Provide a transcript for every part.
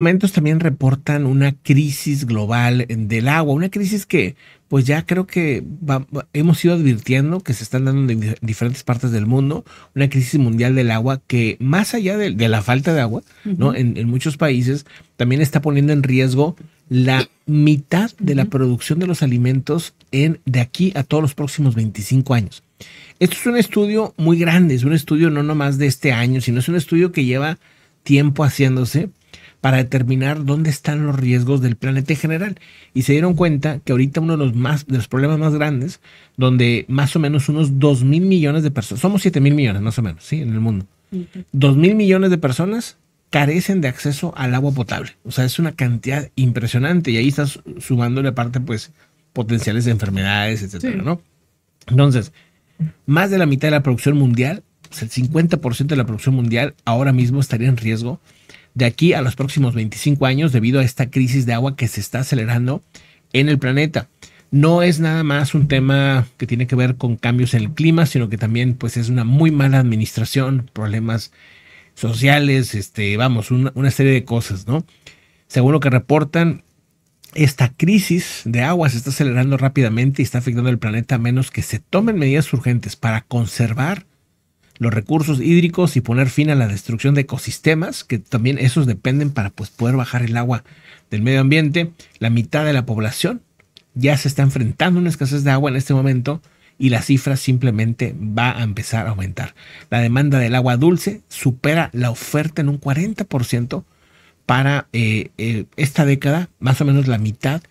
momentos también reportan una crisis global del agua, una crisis que pues ya creo que hemos ido advirtiendo que se están dando en diferentes partes del mundo, una crisis mundial del agua que más allá de, la falta de agua, ¿no? En, muchos países también está poniendo en riesgo la mitad de la producción de los alimentos en, de aquí a todos los próximos 25 años. Esto es un estudio muy grande, es un estudio no nomás de este año, sino es un estudio que lleva tiempo haciéndose para determinar dónde están los riesgos del planeta en general. Y se dieron cuenta que ahorita uno de los, más, de los problemas más grandes, donde más o menos unos 2 mil millones de personas, somos 7 mil millones más o menos, ¿sí? En el mundo. 2 mil millones de personas carecen de acceso al agua potable. O sea, es una cantidad impresionante y ahí estás sumándole aparte, pues, potenciales de enfermedades, etcétera, ¿no? Entonces, más de la mitad de la producción mundial, el 50% de la producción mundial ahora mismo estaría en riesgo de aquí a los próximos 25 años debido a esta crisis de agua que se está acelerando en el planeta. No es nada más un tema que tiene que ver con cambios en el clima, sino que también pues es una muy mala administración, problemas sociales, este, vamos, una, una serie de cosas, ¿no? Según lo que reportan, esta crisis de agua se está acelerando rápidamente y está afectando al planeta a menos que se tomen medidas urgentes para conservar los recursos hídricos y poner fin a la destrucción de ecosistemas, que también esos dependen para pues, poder bajar el agua del medio ambiente. La mitad de la población ya se está enfrentando a una escasez de agua en este momento y la cifra simplemente va a empezar a aumentar. La demanda del agua dulce supera la oferta en un 40% para eh, eh, esta década, más o menos la mitad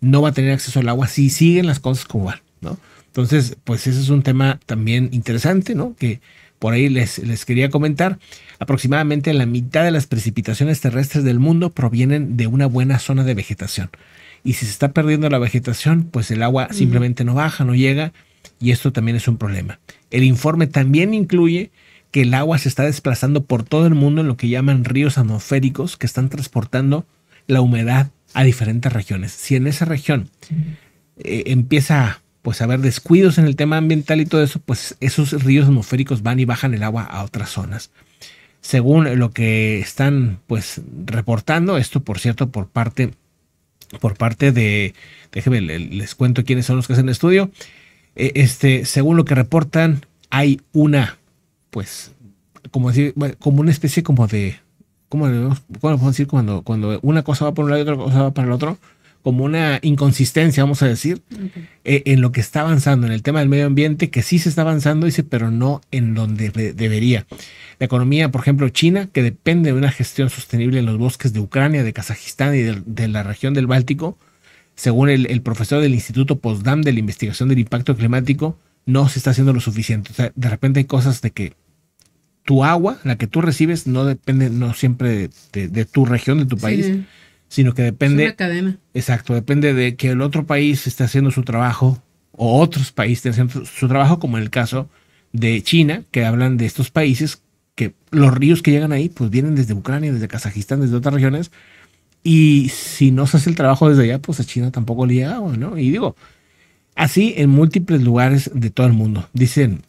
no va a tener acceso al agua si siguen las cosas como van, ¿no? Entonces, pues ese es un tema también interesante, ¿no? Que por ahí les, quería comentar, aproximadamente la mitad de las precipitaciones terrestres del mundo provienen de una buena zona de vegetación. Y si se está perdiendo la vegetación, pues el agua simplemente no baja, no llega, y esto también es un problema. El informe también incluye que el agua se está desplazando por todo el mundo en lo que llaman ríos atmosféricos que están transportando la humedad a diferentes regiones. Si en esa región eh, empieza empieza pues haber descuidos en el tema ambiental y todo eso, pues esos ríos atmosféricos van y bajan el agua a otras zonas. Según lo que están pues reportando, esto por cierto por parte por parte de déjenme les cuento quiénes son los que hacen el estudio. E, este, según lo que reportan, hay una pues como decir, como una especie como de ¿cómo, podemos decir cuando, cuando una cosa va por un lado y otra cosa va para el otro? como una inconsistencia, vamos a decir, e, en lo que está avanzando, en el tema del medio ambiente, que sí se está avanzando, dice, pero no en donde debería. La economía, por ejemplo, China, que depende de una gestión sostenible en los bosques de Ucrania, de Kazajistán y de, la región del Báltico, según el, profesor del Instituto Potsdam de la Investigación del Impacto Climático, no se está haciendo lo suficiente. O sea, de repente hay cosas de que tu agua, la que tú recibes, no depende, no siempre de, tu región, de tu país sino que depende... cadena. Exacto, depende de que el otro país esté haciendo su trabajo o otros países estén haciendo su trabajo, como en el caso de China, que hablan de estos países que los ríos que llegan ahí, pues vienen desde Ucrania, desde Kazajistán, desde otras regiones. Y si no se hace el trabajo desde allá, pues a China tampoco le llega. ¿no? Y digo, así en múltiples lugares de todo el mundo. Dicen,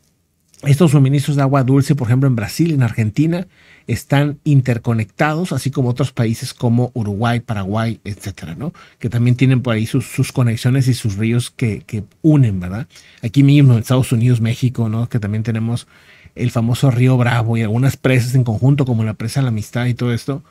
estos suministros de agua dulce, por ejemplo, en Brasil, en Argentina, están interconectados, así como otros países como Uruguay, Paraguay, etcétera, ¿no? Que también tienen por ahí sus, conexiones y sus ríos que, unen, ¿verdad? Aquí mismo, en Estados Unidos, México, ¿no? Que también tenemos el famoso río Bravo y algunas presas en conjunto, como la presa de la amistad y todo esto,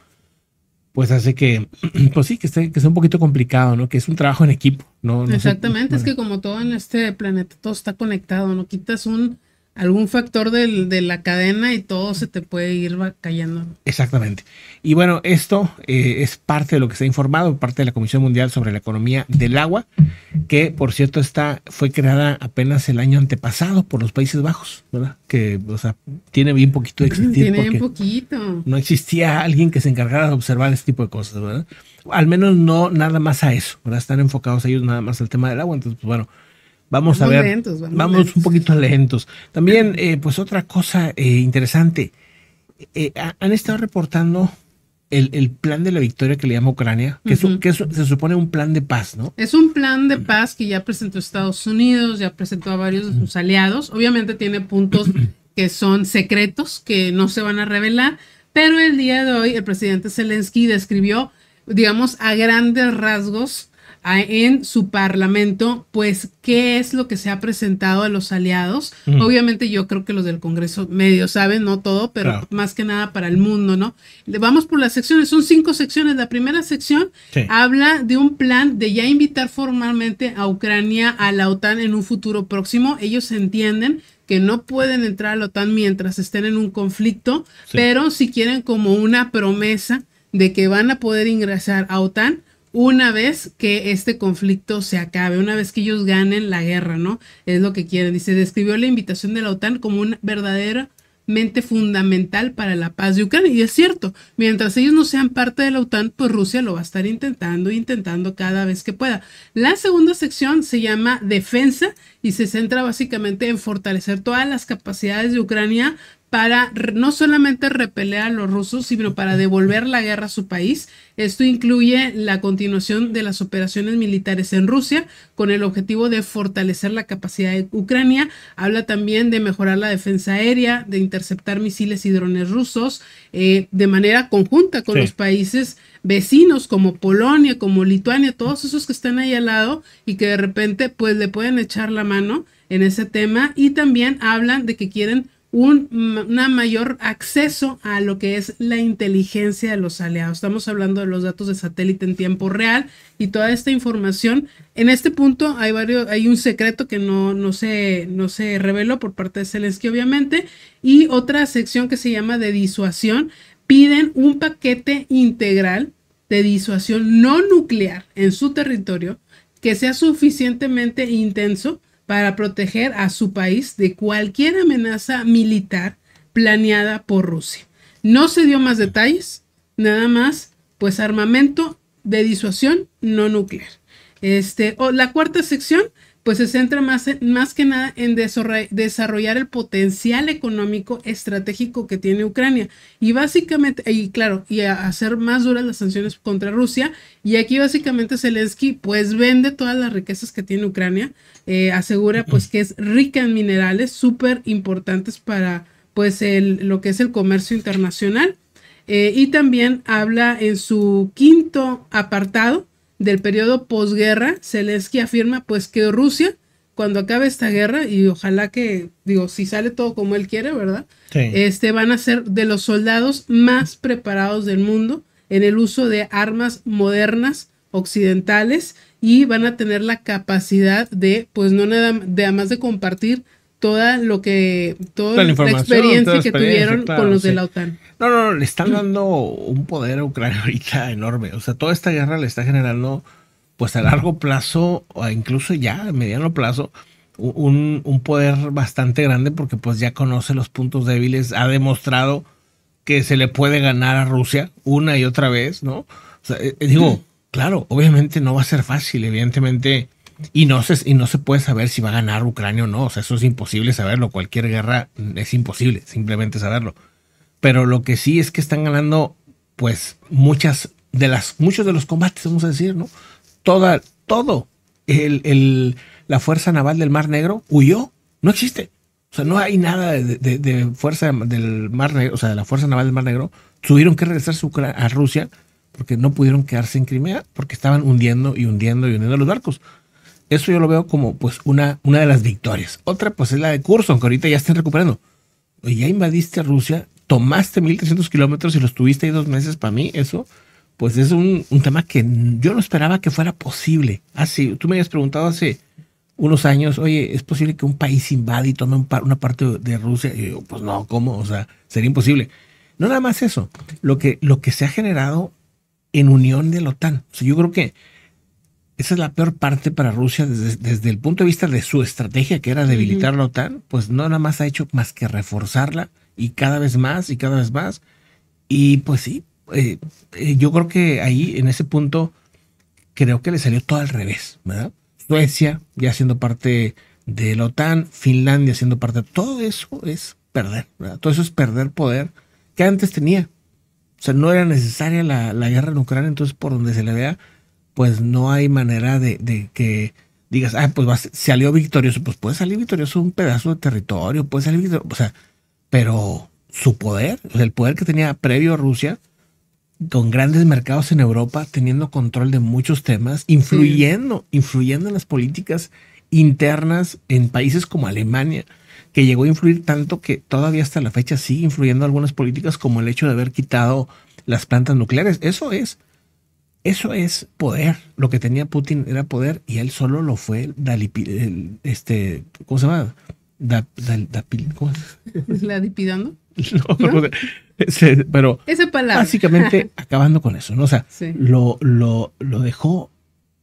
pues hace que, pues sí, que que sea un poquito complicado, ¿no? Que es un trabajo en equipo, ¿no? Exactamente, es que como todo en este planeta, todo está conectado, ¿no? Quitas un algún factor del, de la cadena y todo se te puede ir cayendo. Exactamente. Y bueno, esto eh, es parte de lo que se ha informado, parte de la Comisión Mundial sobre la Economía del Agua, que por cierto está, fue creada apenas el año antepasado por los Países Bajos, ¿verdad? Que, o sea, tiene bien poquito de existir. tiene bien poquito. No existía alguien que se encargara de observar este tipo de cosas, ¿verdad? Al menos no nada más a eso, ¿verdad? Están enfocados ellos nada más al tema del agua, entonces, pues, bueno Vamos a ver. vamos, un poquito lentos. También, eh, pues otra cosa eh, interesante, eh, han estado reportando el, plan de la victoria que le llama Ucrania, que, es, que se supone un plan de paz, ¿no? Es un plan de paz que ya presentó Estados Unidos, ya presentó a varios de sus aliados. Obviamente tiene puntos que son secretos, que no se van a revelar, pero el día de hoy el presidente Zelensky describió, digamos, a grandes rasgos, en su parlamento, pues, qué es lo que se ha presentado a los aliados. Obviamente yo creo que los del Congreso medio saben, no todo, pero más que nada para el mundo, ¿no? Vamos por las secciones, son cinco secciones. La primera sección habla de un plan de ya invitar formalmente a Ucrania a la OTAN en un futuro próximo. Ellos entienden que no pueden entrar a la OTAN mientras estén en un conflicto, pero si quieren como una promesa de que van a poder ingresar a OTAN una vez que este conflicto se acabe, una vez que ellos ganen la guerra, ¿no? Es lo que quieren. Y se describió la invitación de la OTAN como una verdadera mente fundamental para la paz de Ucrania. Y es cierto, mientras ellos no sean parte de la OTAN, pues Rusia lo va a estar intentando, intentando cada vez que pueda. La segunda sección se llama defensa y se centra básicamente en fortalecer todas las capacidades de Ucrania para no solamente repeler a los rusos, sino para devolver la guerra a su país. Esto incluye la continuación de las operaciones militares en Rusia con el objetivo de fortalecer la capacidad de Ucrania. Habla también de mejorar la defensa aérea, de interceptar misiles y drones rusos eh, de manera conjunta con los países vecinos como Polonia, como Lituania, todos esos que están ahí al lado y que de repente pues le pueden echar la mano en ese tema. Y también hablan de que quieren un mayor acceso a lo que es la inteligencia de los aliados. Estamos hablando de los datos de satélite en tiempo real y toda esta información. En este punto hay varios, hay un secreto que no, no, se, no se reveló por parte de Zelensky, obviamente, y otra sección que se llama de disuasión. Piden un paquete integral de disuasión no nuclear en su territorio que sea suficientemente intenso para proteger a su país de cualquier amenaza militar planeada por Rusia. No se dio más detalles, nada más, pues armamento de disuasión no nuclear. Este, o la cuarta sección pues se centra más, más que nada en desarrollar el potencial económico estratégico que tiene Ucrania. Y básicamente, y claro, y hacer más duras las sanciones contra Rusia. Y aquí básicamente Zelensky pues vende todas las riquezas que tiene Ucrania, eh, asegura pues que es rica en minerales súper importantes para pues lo que es el comercio internacional. Eh, y también habla en su quinto apartado del periodo posguerra, Zelensky afirma pues que Rusia, cuando acabe esta guerra, y ojalá que, digo, si sale todo como él quiere, ¿verdad? Este, van a ser de los soldados más preparados del mundo en el uso de armas modernas occidentales y van a tener la capacidad de, pues no nada, de, además de compartir toda lo que toda la, experiencia que tuvieron con los de la OTAN. No, no, le están dando un poder a Ucrania ahorita enorme. O sea, toda esta guerra le está generando, pues a largo plazo, o incluso ya a mediano plazo, un, un, poder bastante grande porque pues ya conoce los puntos débiles, ha demostrado que se le puede ganar a Rusia una y otra vez, ¿no? O sea, eh, eh, digo, claro, obviamente no va a ser fácil, evidentemente y no, se, y no se puede saber si va a ganar Ucrania o no. O sea, eso es imposible saberlo. Cualquier guerra es imposible simplemente saberlo. Pero lo que sí es que están ganando, pues, muchas de las, muchos de los combates, vamos a decir, ¿no? Toda, todo. El, el, la fuerza naval del Mar Negro huyó. No existe. O sea, no hay nada de, de, fuerza del Mar Negro, o sea, de la fuerza naval del Mar Negro. Tuvieron que regresar a Rusia porque no pudieron quedarse en Crimea porque estaban hundiendo y hundiendo y hundiendo los barcos. Eso yo lo veo como pues una, una de las victorias. Otra pues es la de curso que ahorita ya están recuperando. Ya invadiste Rusia, tomaste 1300 kilómetros y los tuviste ahí dos meses para mí. Eso pues es un, tema que yo no esperaba que fuera posible. Así, tú me habías preguntado hace unos años, oye, ¿es posible que un país invade y tome una parte de Rusia? Y yo, pues no, ¿cómo? O sea, sería imposible. No nada más eso, lo que, lo que se ha generado en unión de la OTAN. O yo creo que esa es la peor parte para Rusia desde, el punto de vista de su estrategia, que era debilitar la OTAN, pues no nada más ha hecho más que reforzarla y cada vez más y cada vez más. Y pues sí, eh, eh, yo creo que ahí, en ese punto, creo que le salió todo al revés, ¿verdad? Suecia ya siendo parte de la OTAN, Finlandia siendo parte, todo eso es perder, ¿verdad? Todo eso es perder poder que antes tenía. O sea, no era necesaria la, la guerra en Ucrania, entonces por donde se le vea, pues no hay manera de, que digas, ah, pues salió victorioso. Pues puede salir victorioso un pedazo de territorio, puede salir victorioso. O sea, pero su poder, el poder que tenía previo a Rusia, con grandes mercados en Europa, teniendo control de muchos temas, influyendo, influyendo en las políticas internas en países como Alemania, que llegó a influir tanto que todavía hasta la fecha sigue influyendo algunas políticas como el hecho de haber quitado las plantas nucleares. Eso es eso es poder. Lo que tenía Putin era poder y él solo lo fue. el, este, ¿Cómo se llama? Da, ¿La No, pero básicamente acabando con eso. ¿no? O sea, lo, lo, lo dejó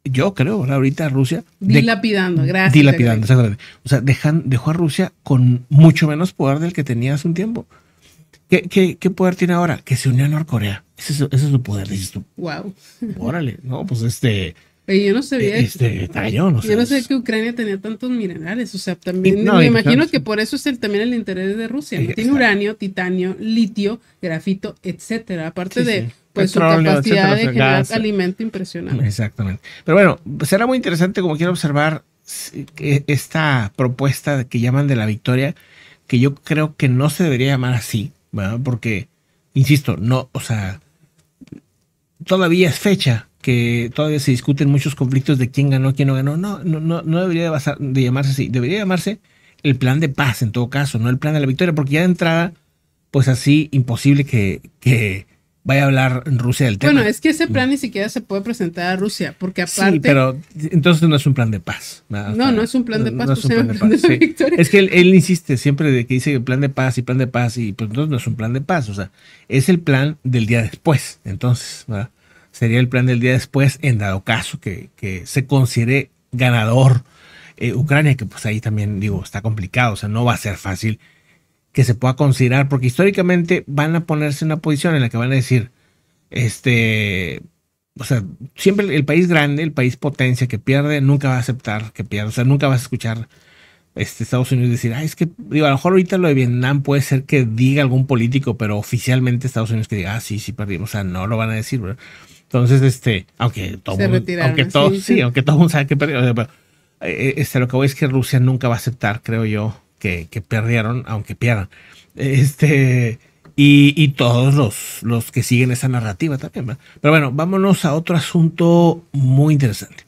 yo creo, ahorita Rusia. Dilapidando, gracias. Dilapidando, exactamente. O sea, dejan, dejó a Rusia con mucho menos poder del que tenía hace un tiempo. ¿Qué, qué poder tiene ahora? Que se unió a Norcorea. Ese es, su poder, dices tú. Wow. Órale, no, pues este. yo no sabía. Eh, este, yo no sabía que Ucrania tenía tantos minerales. O sea, también me imagino que por eso es también el interés de Rusia. Tiene uranio, titanio, litio, grafito, etcétera. Aparte de pues su capacidad de generar alimento impresionante. Exactamente. Pero bueno, será muy interesante como quiero observar esta propuesta que llaman de la victoria, que yo creo que no se debería llamar así, ¿verdad? Porque insisto, no, o sea, todavía es fecha que todavía se discuten muchos conflictos de quién ganó, quién no ganó. No, no, no, no debería de llamarse así. Debería llamarse el plan de paz en todo caso, no el plan de la victoria, porque ya de entrada, pues así, imposible que, que, vaya a hablar Rusia del tema. Bueno, es que ese plan mm. ni siquiera se puede presentar a Rusia, porque aparte... Sí, pero entonces no es un plan de paz. No, no, no es un plan de paz. No, es, pues, un plan de paz es que él, insiste siempre de que dice plan de paz y plan de paz, y pues entonces no es un plan de paz, o sea, es el plan del día después, entonces, ¿verdad? Sería el plan del día después en dado caso que, que se considere ganador eh, Ucrania, que pues ahí también digo, está complicado, o sea, no va a ser fácil que se pueda considerar, porque históricamente van a ponerse en una posición en la que van a decir, este, o sea, siempre el país grande, el país potencia que pierde, nunca va a aceptar que pierda, o sea, nunca vas a escuchar este, Estados Unidos decir, ah, es que, digo, a lo mejor ahorita lo de Vietnam puede ser que diga algún político, pero oficialmente Estados Unidos que diga, ah, sí, sí, perdimos, o sea, no lo van a decir, Entonces, este, aunque todo aunque todo, sí, aunque todo mundo sabe que perdió, eh, eh, este, lo que voy es que Rusia nunca va a aceptar, creo yo, que, perdieron, aunque pierdan. Este, y, todos los, los, que siguen esa narrativa también. Pero bueno, vámonos a otro asunto muy interesante.